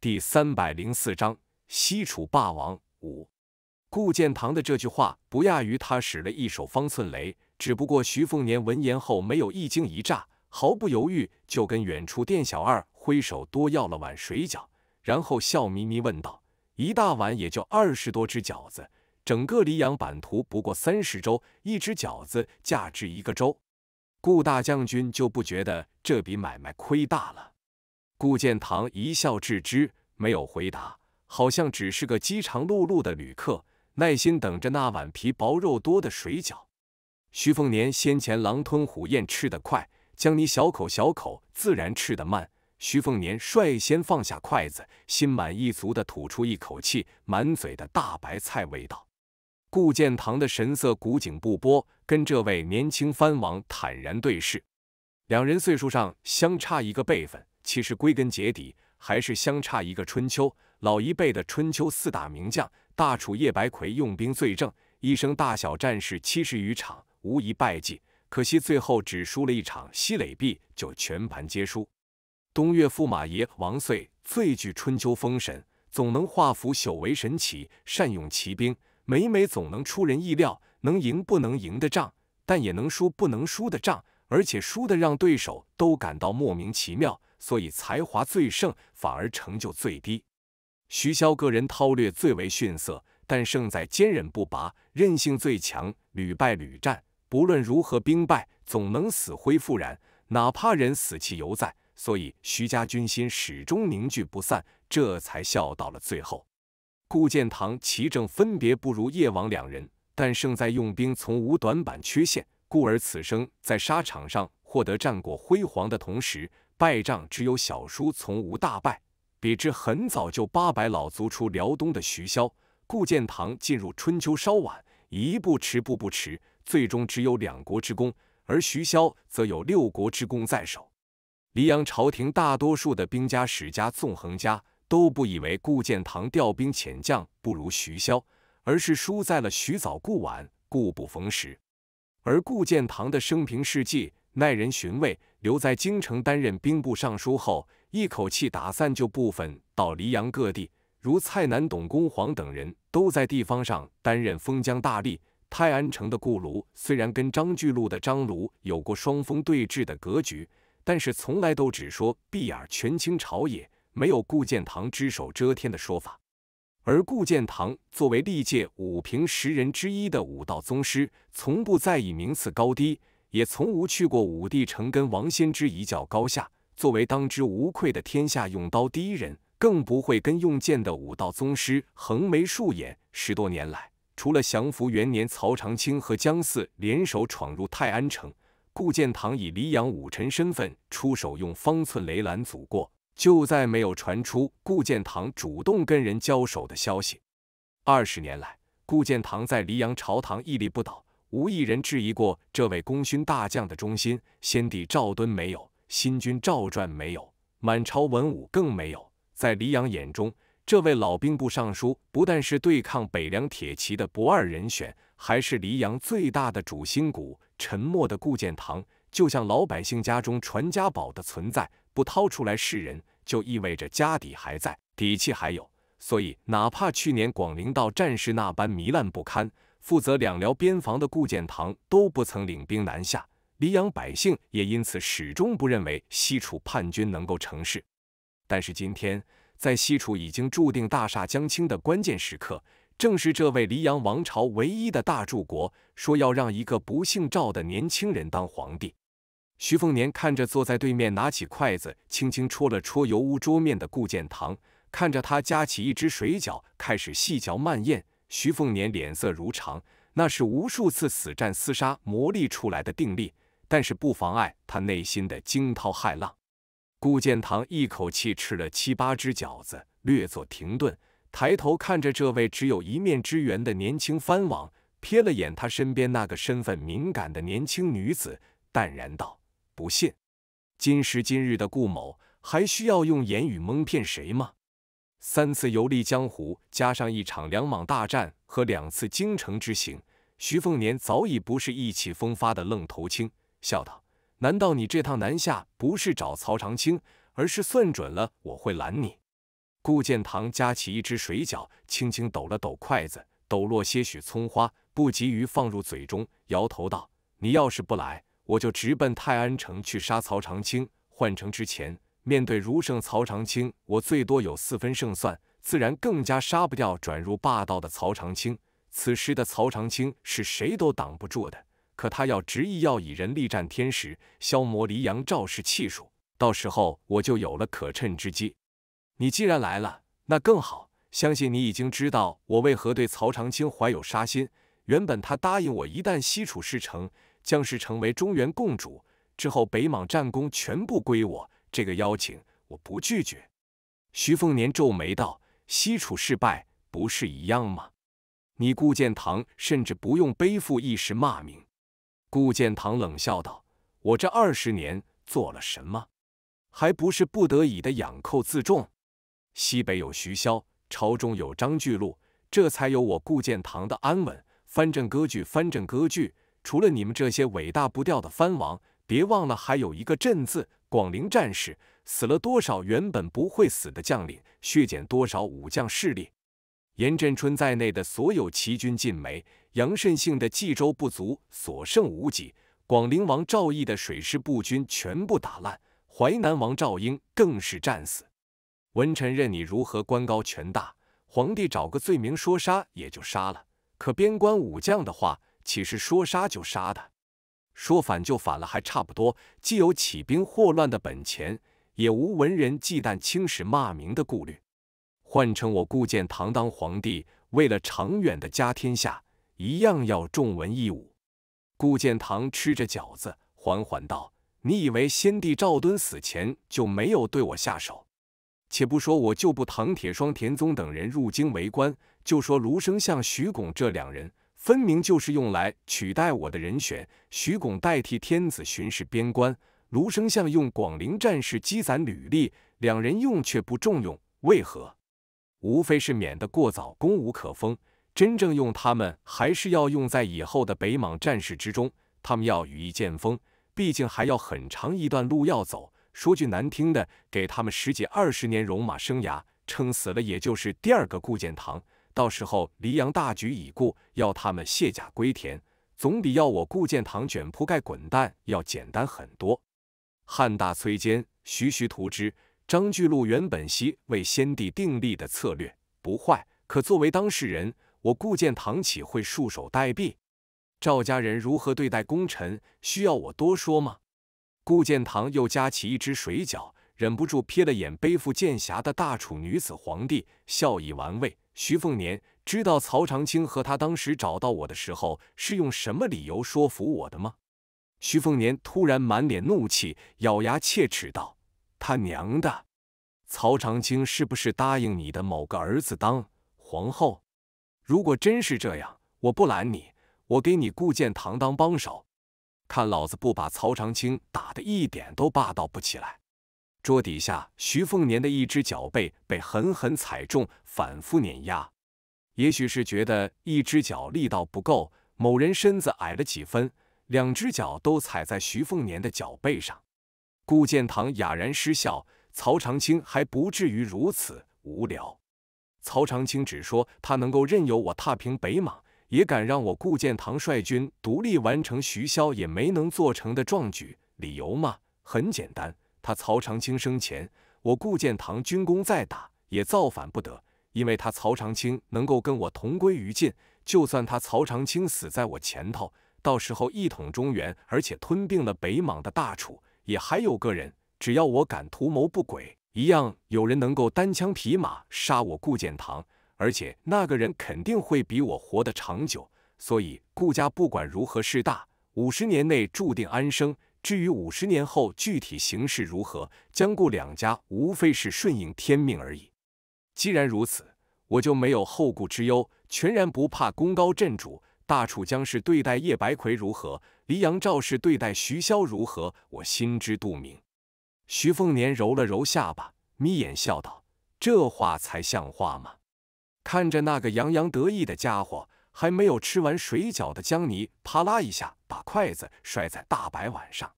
第三百零四章西楚霸王五。顾建堂的这句话不亚于他使了一手方寸雷，只不过徐凤年闻言后没有一惊一乍，毫不犹豫就跟远处店小二挥手多要了碗水饺，然后笑眯眯问道：“一大碗也就二十多只饺子，整个黎阳版图不过三十州，一只饺子价值一个州，顾大将军就不觉得这笔买卖亏大了？”顾建堂一笑置之，没有回答，好像只是个饥肠辘辘的旅客，耐心等着那碗皮薄肉多的水饺。徐凤年先前狼吞虎咽吃得快，将你小口小口自然吃得慢。徐凤年率先放下筷子，心满意足地吐出一口气，满嘴的大白菜味道。顾建堂的神色古井不波，跟这位年轻藩王坦然对视，两人岁数上相差一个辈分。其实归根结底还是相差一个春秋。老一辈的春秋四大名将，大楚叶白魁用兵最正，一生大小战事七十余场，无一败绩。可惜最后只输了一场西垒壁，就全盘皆输。东岳驸马爷王遂最具春秋风神，总能化腐朽为神奇，善用骑兵，每每总能出人意料，能赢不能赢的仗，但也能输不能输的仗，而且输的让对手都感到莫名其妙。所以才华最盛，反而成就最低。徐骁个人韬略最为逊色，但胜在坚韧不拔，韧性最强，屡败屡战，不论如何兵败，总能死灰复燃，哪怕人死气犹在。所以徐家军心始终凝聚不散，这才笑到了最后。顾建堂、齐正分别不如叶王两人，但胜在用兵从无短板缺陷，故而此生在沙场上获得战果辉煌的同时。败仗只有小输，从无大败。比之很早就八百老卒出辽东的徐骁，顾建堂，进入春秋稍晚，一步迟，步步迟，最终只有两国之功；而徐骁则有六国之功在手。黎阳朝廷大多数的兵家、史家、纵横家都不以为顾建堂调兵遣将不如徐骁，而是输在了徐早顾晚，故不逢时。而顾建堂的生平事迹耐人寻味。留在京城担任兵部尚书后，一口气打散旧部分，到黎阳各地，如蔡南、董公、煌等人，都在地方上担任封疆大吏。泰安城的顾卢虽然跟张巨鹿的张卢有过双峰对峙的格局，但是从来都只说闭眼权倾朝野，没有顾建堂只手遮天的说法。而顾建堂作为历届武平十人之一的武道宗师，从不在意名次高低。也从无去过武帝城跟王仙芝一较高下，作为当之无愧的天下用刀第一人，更不会跟用剑的武道宗师横眉竖眼。十多年来，除了降服元年曹长青和姜四联手闯入泰安城，顾建堂以黎阳武臣身份出手用方寸雷拦阻过，就再没有传出顾建堂主动跟人交手的消息。二十年来，顾建堂在黎阳朝堂屹立不倒。无一人质疑过这位功勋大将的忠心，先帝赵敦没有，新君赵传没有，满朝文武更没有。在黎阳眼中，这位老兵部尚书不但是对抗北凉铁骑的不二人选，还是黎阳最大的主心骨。沉默的顾建堂就像老百姓家中传家宝的存在，不掏出来示人，就意味着家底还在，底气还有。所以，哪怕去年广陵道战事那般糜烂不堪。负责两辽边防的顾建堂都不曾领兵南下，黎阳百姓也因此始终不认为西楚叛军能够成事。但是今天，在西楚已经注定大厦将倾的关键时刻，正是这位黎阳王朝唯一的大柱国说要让一个不姓赵的年轻人当皇帝。徐凤年看着坐在对面拿起筷子轻轻戳了戳油污桌面的顾建堂，看着他夹起一只水饺开始细嚼慢咽。徐凤年脸色如常，那是无数次死战厮杀磨砺出来的定力，但是不妨碍他内心的惊涛骇浪。顾建堂一口气吃了七八只饺子，略作停顿，抬头看着这位只有一面之缘的年轻藩王，瞥了眼他身边那个身份敏感的年轻女子，淡然道：“不信，今时今日的顾某还需要用言语蒙骗谁吗？”三次游历江湖，加上一场两莽大战和两次京城之行，徐凤年早已不是意气风发的愣头青，笑道：“难道你这趟南下不是找曹长青，而是算准了我会拦你？”顾建堂夹起一只水饺，轻轻抖了抖筷子，抖落些许葱花，不急于放入嘴中，摇头道：“你要是不来，我就直奔泰安城去杀曹长青。换乘之前。”面对儒圣曹长青，我最多有四分胜算，自然更加杀不掉转入霸道的曹长青。此时的曹长青是谁都挡不住的，可他要执意要以人力战天时，消磨黎阳赵氏气数，到时候我就有了可趁之机。你既然来了，那更好，相信你已经知道我为何对曹长青怀有杀心。原本他答应我，一旦西楚事成，将是成为中原共主，之后北莽战功全部归我。这个邀请我不拒绝，徐凤年皱眉道：“西楚失败不是一样吗？你顾建堂甚至不用背负一时骂名。”顾建堂冷笑道：“我这二十年做了什么？还不是不得已的养寇自重？西北有徐骁，朝中有张巨鹿，这才有我顾建堂的安稳。藩镇割据，藩镇割据，除了你们这些伟大不掉的藩王，别忘了还有一个镇字。”广陵战事死了多少原本不会死的将领？削减多少武将势力？严振春在内的所有齐军尽没，杨慎性的冀州部族所剩无几，广陵王赵义的水师步军全部打烂，淮南王赵英更是战死。文臣任你如何官高权大，皇帝找个罪名说杀也就杀了，可边关武将的话，岂是说杀就杀的？说反就反了，还差不多。既有起兵祸乱的本钱，也无文人忌惮青史骂名的顾虑。换成我顾建堂当皇帝，为了长远的家天下，一样要重文抑武。顾建堂吃着饺子，缓缓道：“你以为先帝赵敦死前就没有对我下手？且不说我旧部唐铁双、田宗等人入京为官，就说卢生相、徐拱这两人。”分明就是用来取代我的人选，徐巩代替天子巡视边关，卢生相用广陵战事积攒履历，两人用却不重用，为何？无非是免得过早攻无可封，真正用他们还是要用在以后的北莽战事之中，他们要羽翼渐丰，毕竟还要很长一段路要走。说句难听的，给他们十几二十年戎马生涯，撑死了也就是第二个顾剑堂。到时候黎阳大局已固，要他们卸甲归田，总比要我顾建堂卷铺盖滚蛋要简单很多。汉大崔坚，徐徐图之。张巨鹿、原本息为先帝定立的策略不坏，可作为当事人，我顾建堂岂会束手待毙？赵家人如何对待功臣，需要我多说吗？顾建堂又夹起一只水饺。忍不住瞥了眼背负剑匣的大楚女子皇帝，笑意玩味。徐凤年知道曹长青和他当时找到我的时候是用什么理由说服我的吗？徐凤年突然满脸怒气，咬牙切齿道：“他娘的！曹长青是不是答应你的某个儿子当皇后？如果真是这样，我不拦你，我给你顾建堂当帮手，看老子不把曹长青打得一点都霸道不起来！”桌底下，徐凤年的一只脚背被狠狠踩中，反复碾压。也许是觉得一只脚力道不够，某人身子矮了几分，两只脚都踩在徐凤年的脚背上。顾建堂哑然失笑，曹长青还不至于如此无聊。曹长青只说他能够任由我踏平北莽，也敢让我顾建堂率军独立完成徐骁也没能做成的壮举。理由嘛，很简单。他曹长青生前，我顾建堂军功再大也造反不得，因为他曹长青能够跟我同归于尽。就算他曹长青死在我前头，到时候一统中原，而且吞并了北莽的大楚，也还有个人。只要我敢图谋不轨，一样有人能够单枪匹马杀我顾建堂，而且那个人肯定会比我活得长久。所以顾家不管如何势大，五十年内注定安生。至于五十年后具体形势如何，江顾两家无非是顺应天命而已。既然如此，我就没有后顾之忧，全然不怕功高震主。大楚将士对待叶白奎如何，黎阳赵氏对待徐骁如何，我心知肚明。徐凤年揉了揉下巴，眯眼笑道：“这话才像话嘛！”看着那个洋洋得意的家伙。还没有吃完水饺的江泥，啪啦一下把筷子摔在大白碗上。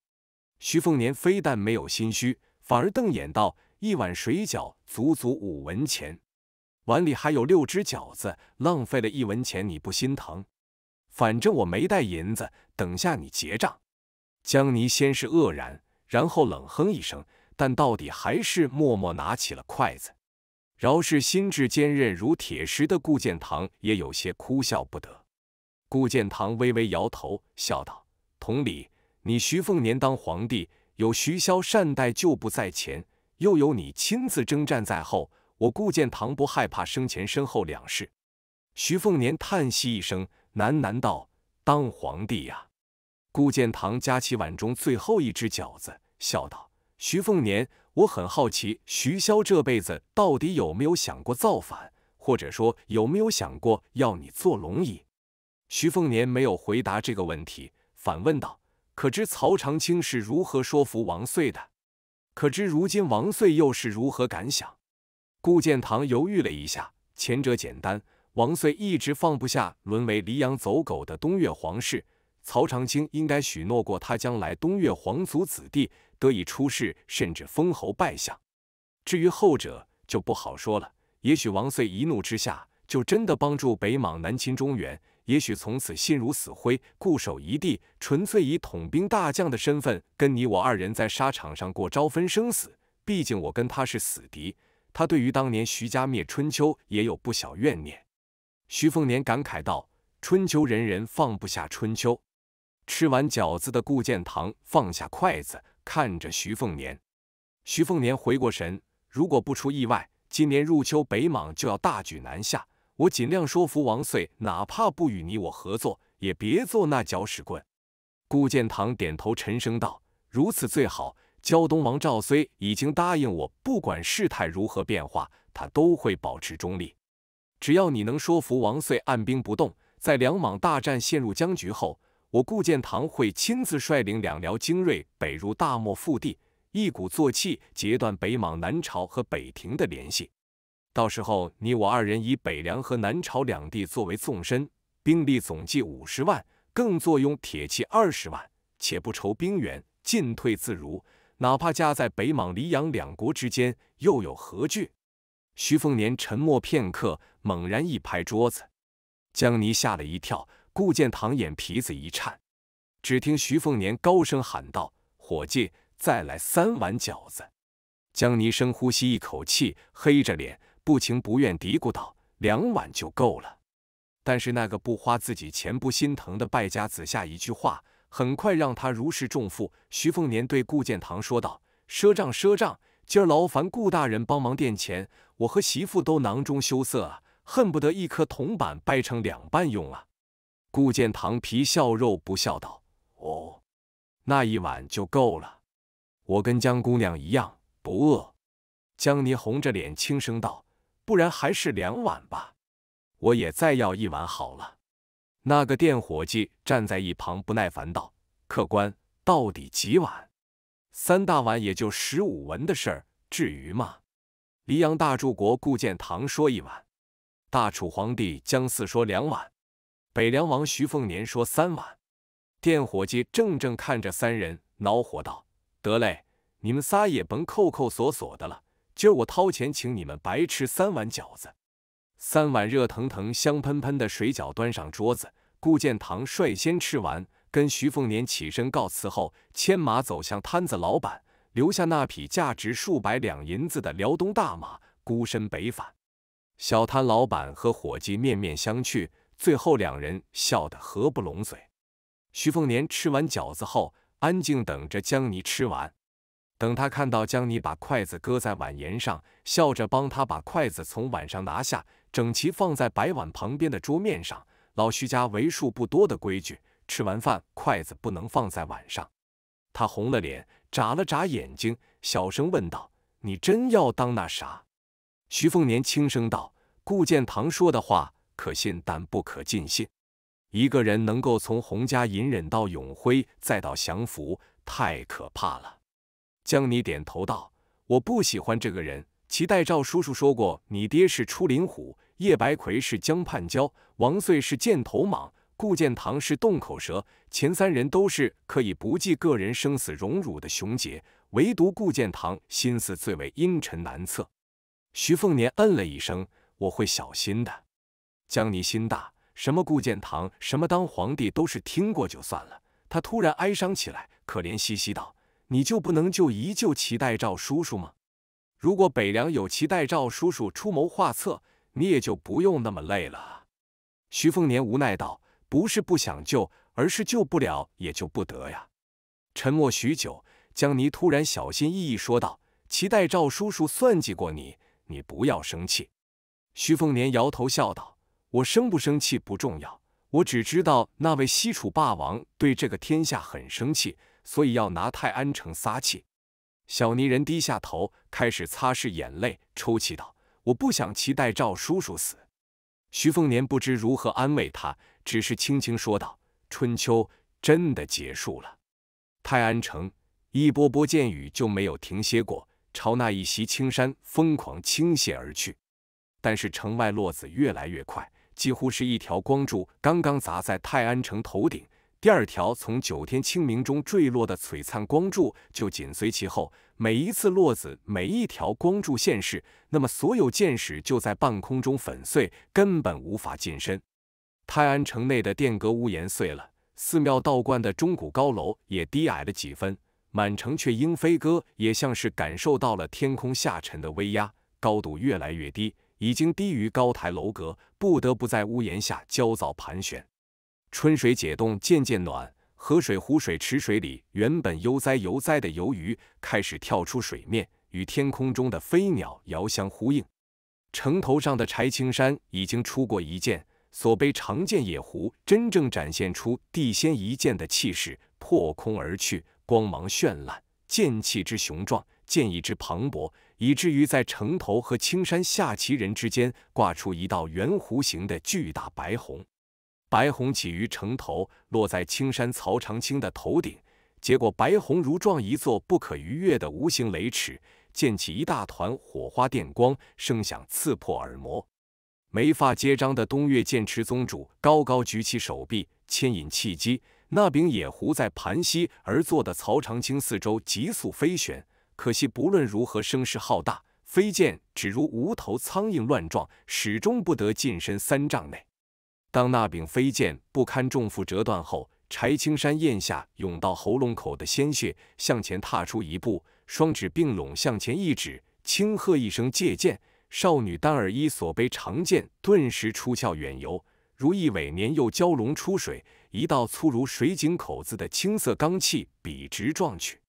徐凤年非但没有心虚，反而瞪眼道：“一碗水饺足足五文钱，碗里还有六只饺子，浪费了一文钱，你不心疼？反正我没带银子，等下你结账。”江泥先是愕然，然后冷哼一声，但到底还是默默拿起了筷子。饶是心智坚韧如铁石的顾建堂，也有些哭笑不得。顾建堂微微摇头，笑道：“同理，你徐凤年当皇帝，有徐骁善待旧部在前，又有你亲自征战在后，我顾建堂不害怕生前身后两世。”徐凤年叹息一声，喃喃道：“当皇帝呀。”顾建堂夹起碗中最后一只饺子，笑道：“徐凤年。”我很好奇，徐骁这辈子到底有没有想过造反，或者说有没有想过要你坐龙椅？徐凤年没有回答这个问题，反问道：“可知曹长青是如何说服王碎的？可知如今王碎又是如何感想？”顾建堂犹豫了一下，前者简单，王碎一直放不下沦为黎阳走狗的东岳皇室，曹长青应该许诺过他将来东岳皇族子弟。得以出世，甚至封侯拜相。至于后者，就不好说了。也许王遂一怒之下，就真的帮助北莽南侵中原；也许从此心如死灰，固守一地，纯粹以统兵大将的身份跟你我二人在沙场上过招分生死。毕竟我跟他是死敌，他对于当年徐家灭春秋也有不小怨念。徐凤年感慨道：“春秋人人放不下春秋。”吃完饺子的顾建堂放下筷子。看着徐凤年，徐凤年回过神。如果不出意外，今年入秋北莽就要大举南下。我尽量说服王岁，哪怕不与你我合作，也别做那搅屎棍。顾建堂点头，沉声道：“如此最好。胶东王赵虽已经答应我，不管事态如何变化，他都会保持中立。只要你能说服王岁按兵不动，在两莽大战陷入僵局后。”我顾建堂会亲自率领两辽精锐北入大漠腹地，一鼓作气截断北莽南朝和北庭的联系。到时候，你我二人以北凉和南朝两地作为纵深，兵力总计五十万，更坐拥铁骑二十万，且不愁兵源，进退自如。哪怕夹在北莽、黎阳两国之间，又有何惧？徐凤年沉默片刻，猛然一拍桌子，江离吓了一跳。顾建堂眼皮子一颤，只听徐凤年高声喊道：“伙计，再来三碗饺子。”江离深呼吸一口气，黑着脸，不情不愿嘀咕道：“两碗就够了。”但是那个不花自己钱、不心疼的败家子下一句话，很快让他如释重负。徐凤年对顾建堂说道：“赊账，赊账，今儿劳烦顾大人帮忙垫钱，我和媳妇都囊中羞涩啊，恨不得一颗铜板掰成两半用啊。”顾建堂皮笑肉不笑道：“哦，那一碗就够了。我跟江姑娘一样不饿。”江妮红着脸轻声道：“不然还是两碗吧，我也再要一碗好了。”那个店伙计站在一旁不耐烦道：“客官到底几碗？三大碗也就十五文的事儿，至于吗？”黎阳大柱国顾建堂说：“一碗。”大楚皇帝江四说：“两碗。”北凉王徐凤年说：“三碗。”店伙计怔怔看着三人，恼火道：“得嘞，你们仨也甭扣扣锁锁的了，今儿我掏钱请你们白吃三碗饺子。”三碗热腾腾、香喷喷的水饺端上桌子。顾建堂率先吃完，跟徐凤年起身告辞后，牵马走向摊子老板，留下那匹价值数百两银子的辽东大马，孤身北返。小摊老板和伙计面面相觑。最后，两人笑得合不拢嘴。徐凤年吃完饺子后，安静等着江妮吃完。等他看到江妮把筷子搁在碗沿上，笑着帮他把筷子从碗上拿下，整齐放在白碗旁边的桌面上。老徐家为数不多的规矩：吃完饭，筷子不能放在碗上。他红了脸，眨了眨眼睛，小声问道：“你真要当那啥？”徐凤年轻声道：“顾建堂说的话。”可信但不可尽信。一个人能够从洪家隐忍到永辉，再到降服，太可怕了。江你点头道：“我不喜欢这个人。”齐代赵叔叔说过：“你爹是出林虎，叶白奎是江畔蛟，王穗是箭头蟒，顾建堂是洞口蛇。前三人都是可以不计个人生死荣辱的雄杰，唯独顾建堂心思最为阴沉难测。”徐凤年嗯了一声：“我会小心的。”江尼心大，什么顾建堂，什么当皇帝，都是听过就算了。他突然哀伤起来，可怜兮兮道：“你就不能就一救齐代赵叔叔吗？如果北凉有齐代赵叔叔出谋划策，你也就不用那么累了。”徐凤年无奈道：“不是不想救，而是救不了，也救不得呀。”沉默许久，江泥突然小心翼翼说道：“齐代赵叔叔算计过你，你不要生气。”徐凤年摇头笑道。我生不生气不重要，我只知道那位西楚霸王对这个天下很生气，所以要拿泰安城撒气。小泥人低下头，开始擦拭眼泪，抽泣道：“我不想期待赵叔叔死。”徐凤年不知如何安慰他，只是轻轻说道：“春秋真的结束了。”泰安城一波波箭雨就没有停歇过，朝那一袭青山疯狂倾泻而去。但是城外落子越来越快。几乎是一条光柱刚刚砸在泰安城头顶，第二条从九天清明中坠落的璀璨光柱就紧随其后。每一次落子，每一条光柱现世，那么所有箭矢就在半空中粉碎，根本无法近身。泰安城内的殿阁屋檐碎了，寺庙道观的钟鼓高楼也低矮了几分。满城雀莺飞歌也像是感受到了天空下沉的威压，高度越来越低。已经低于高台楼阁，不得不在屋檐下焦躁盘旋。春水解冻，渐渐暖，河水、湖水、池水里原本悠哉悠哉的游鱼开始跳出水面，与天空中的飞鸟遥相呼应。城头上的柴青山已经出过一剑，所背长剑野狐真正展现出地仙一剑的气势，破空而去，光芒绚烂，剑气之雄壮，剑意之磅礴。以至于在城头和青山下棋人之间挂出一道圆弧形的巨大白虹，白虹起于城头，落在青山曹长青的头顶。结果，白虹如撞一座不可逾越的无形雷池，溅起一大团火花电光，声响刺破耳膜。眉发皆张的东岳剑池宗主高高举起手臂，牵引气机，那柄野狐在盘膝而坐的曹长青四周急速飞旋。可惜，不论如何声势浩大，飞剑只如无头苍蝇乱撞，始终不得近身三丈内。当那柄飞剑不堪重负折断后，柴青山咽下涌到喉咙口的鲜血，向前踏出一步，双指并拢向前一指，轻喝一声“借剑”，少女丹尔伊所背长剑顿时出鞘远游，如一尾年幼蛟龙出水，一道粗如水井口子的青色罡气笔直撞去。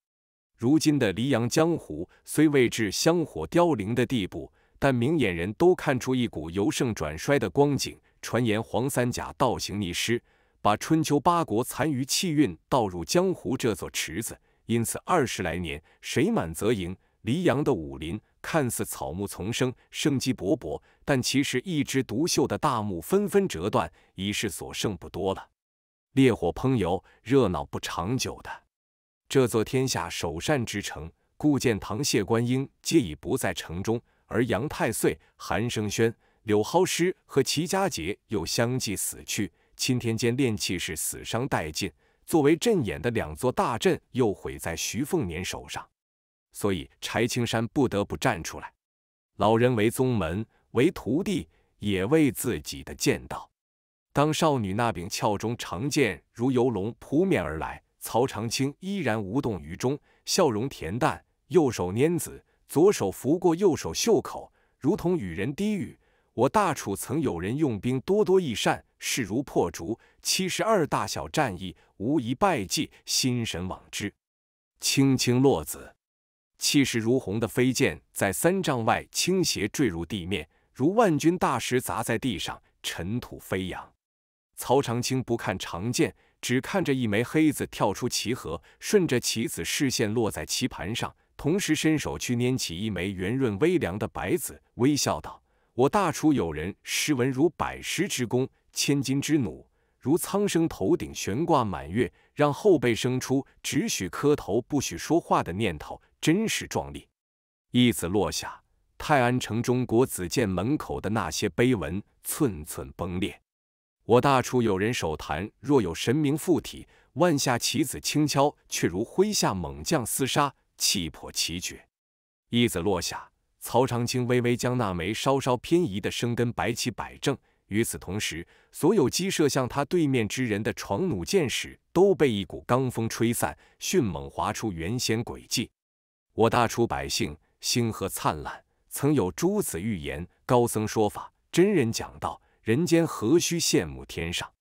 如今的黎阳江湖虽未至香火凋零的地步，但明眼人都看出一股由盛转衰的光景。传言黄三甲倒行逆施，把春秋八国残余气运倒入江湖这座池子，因此二十来年，水满则盈。黎阳的武林看似草木丛生，生机勃勃，但其实一枝独秀的大木纷纷折断，已是所剩不多了。烈火烹油，热闹不长久的。这座天下首善之城，故建堂、谢观音皆已不在城中，而杨太岁、韩生轩、柳蒿师和齐家杰又相继死去，钦天监炼气士死伤殆尽，作为阵眼的两座大阵又毁在徐凤年手上，所以柴青山不得不站出来。老人为宗门，为徒弟，也为自己的剑道。当少女那柄鞘中长剑如游龙扑面而来。曹长青依然无动于衷，笑容恬淡，右手拈子，左手拂过右手袖口，如同与人低语：“我大楚曾有人用兵多多益善，势如破竹，七十二大小战役无一败绩，心神往之。”青青落子，气势如虹的飞剑在三丈外倾斜坠入地面，如万钧大石砸在地上，尘土飞扬。曹长青不看长剑。只看着一枚黑子跳出棋盒，顺着棋子视线落在棋盘上，同时伸手去拈起一枚圆润微凉的白子，微笑道：“我大楚有人诗文如百石之弓，千金之弩，如苍生头顶悬挂满月，让后辈生出只许磕头不许说话的念头，真是壮丽。”一子落下，泰安城中国子监门口的那些碑文寸寸崩裂。我大楚有人手弹，若有神明附体，万下棋子轻敲，却如麾下猛将厮杀，气魄奇绝。一子落下，曹长青微微将那枚稍稍偏移的生根白棋摆正。与此同时，所有击射向他对面之人的床弩箭矢都被一股罡风吹散，迅猛划出原先轨迹。我大楚百姓星河灿烂，曾有诸子预言，高僧说法，真人讲道。人间何须羡慕天上？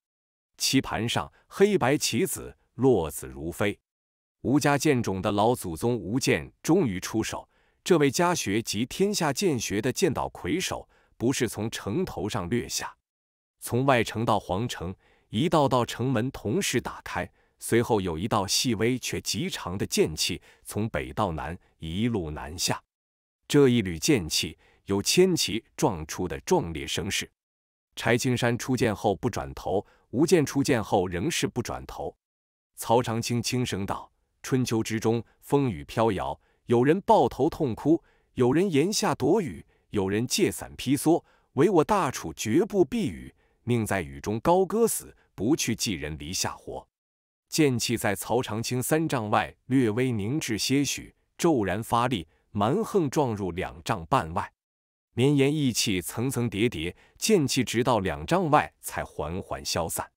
棋盘上黑白棋子落子如飞。吴家剑冢的老祖宗吴剑终于出手。这位家学及天下剑学的剑道魁首，不是从城头上掠下，从外城到皇城，一道道城门同时打开。随后有一道细微却极长的剑气从北到南一路南下。这一缕剑气有千骑撞出的壮烈声势。柴青山出剑后不转头，吴剑出剑后仍是不转头。曹长卿轻声道：“春秋之中，风雨飘摇，有人抱头痛哭，有人檐下躲雨，有人借伞披蓑，唯我大楚绝不避雨，宁在雨中高歌死，不去寄人篱下活。”剑气在曹长卿三丈外略微凝滞些许，骤然发力，蛮横撞入两丈半外。绵延意气层层叠叠，剑气直到两丈外才缓缓消散。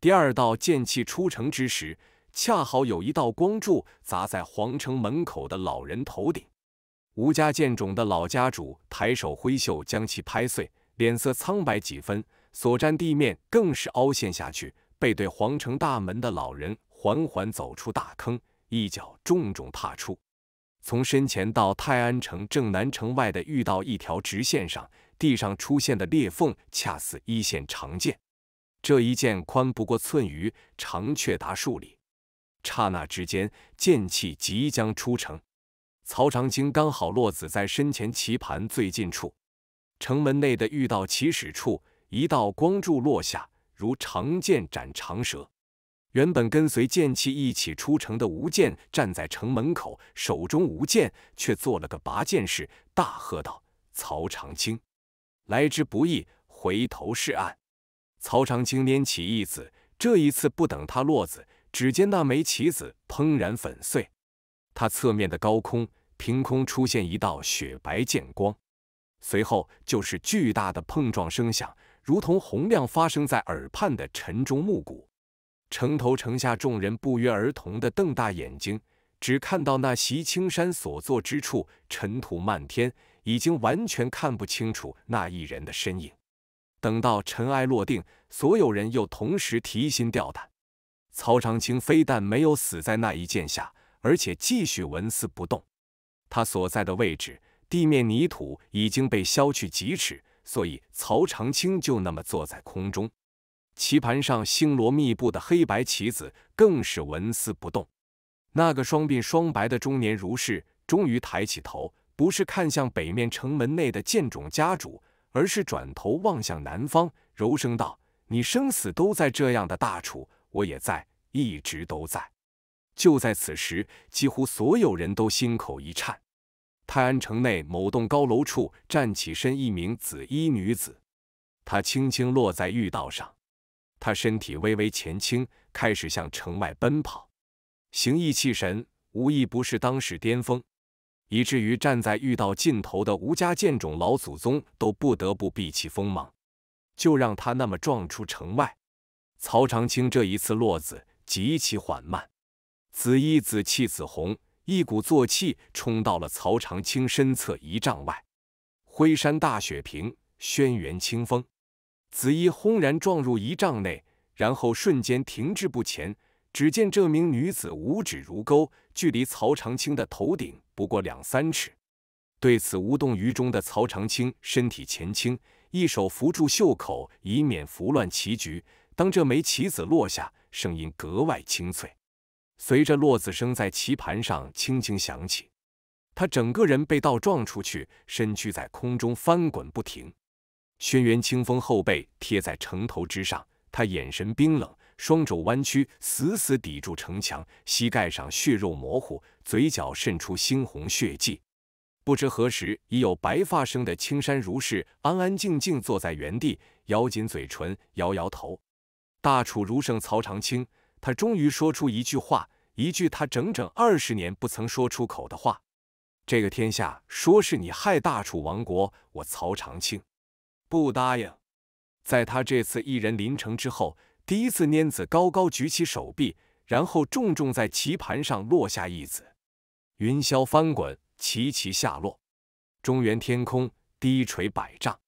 第二道剑气出城之时，恰好有一道光柱砸在皇城门口的老人头顶。吴家剑冢的老家主抬手挥袖将其拍碎，脸色苍白几分，所占地面更是凹陷下去。背对皇城大门的老人缓缓走出大坑，一脚重重踏出。从身前到泰安城正南城外的御道一条直线上，地上出现的裂缝恰似一线长剑。这一剑宽不过寸余，长却达数里。刹那之间，剑气即将出城。曹长青刚好落子在身前棋盘最近处，城门内的御道起始处，一道光柱落下，如长剑斩长蛇。原本跟随剑气一起出城的吴剑，站在城门口，手中无剑，却做了个拔剑式，大喝道：“曹长青，来之不易，回头是岸。”曹长青拈起一子，这一次不等他落子，只见那枚棋子砰然粉碎。他侧面的高空凭空出现一道雪白剑光，随后就是巨大的碰撞声响，如同洪亮发生在耳畔的晨钟暮鼓。城头城下，众人不约而同地瞪大眼睛，只看到那席青山所坐之处尘土漫天，已经完全看不清楚那一人的身影。等到尘埃落定，所有人又同时提心吊胆。曹长青非但没有死在那一剑下，而且继续纹丝不动。他所在的位置地面泥土已经被削去几尺，所以曹长青就那么坐在空中。棋盘上星罗密布的黑白棋子更是纹丝不动。那个双鬓双白的中年儒士终于抬起头，不是看向北面城门内的剑冢家主，而是转头望向南方，柔声道：“你生死都在这样的大楚，我也在，一直都在。”就在此时，几乎所有人都心口一颤。泰安城内某栋高楼处站起身一名紫衣女子，她轻轻落在御道上。他身体微微前倾，开始向城外奔跑。行意气神，无一不是当世巅峰，以至于站在遇到尽头的吴家剑种老祖宗都不得不避其锋芒，就让他那么撞出城外。曹长青这一次落子极其缓慢，紫衣、紫气、紫红一鼓作气冲到了曹长青身侧一丈外。灰山大雪坪，轩辕清风。紫衣轰然撞入仪仗内，然后瞬间停滞不前。只见这名女子五指如钩，距离曹长青的头顶不过两三尺。对此无动于衷的曹长青身体前倾，一手扶住袖口，以免拂乱棋局。当这枚棋子落下，声音格外清脆。随着落子声在棋盘上轻轻响起，他整个人被倒撞出去，身躯在空中翻滚不停。轩辕清风后背贴在城头之上，他眼神冰冷，双肘弯曲，死死抵住城墙，膝盖上血肉模糊，嘴角渗出猩红血迹。不知何时，已有白发生的青山如是安安静静坐在原地，咬紧嘴唇，摇摇头。大楚儒圣曹长青，他终于说出一句话，一句他整整二十年不曾说出口的话：“这个天下，说是你害大楚亡国，我曹长青。”不答应！在他这次一人临城之后，第一次拈子，高高举起手臂，然后重重在棋盘上落下一子，云霄翻滚，齐齐下落，中原天空低垂百丈。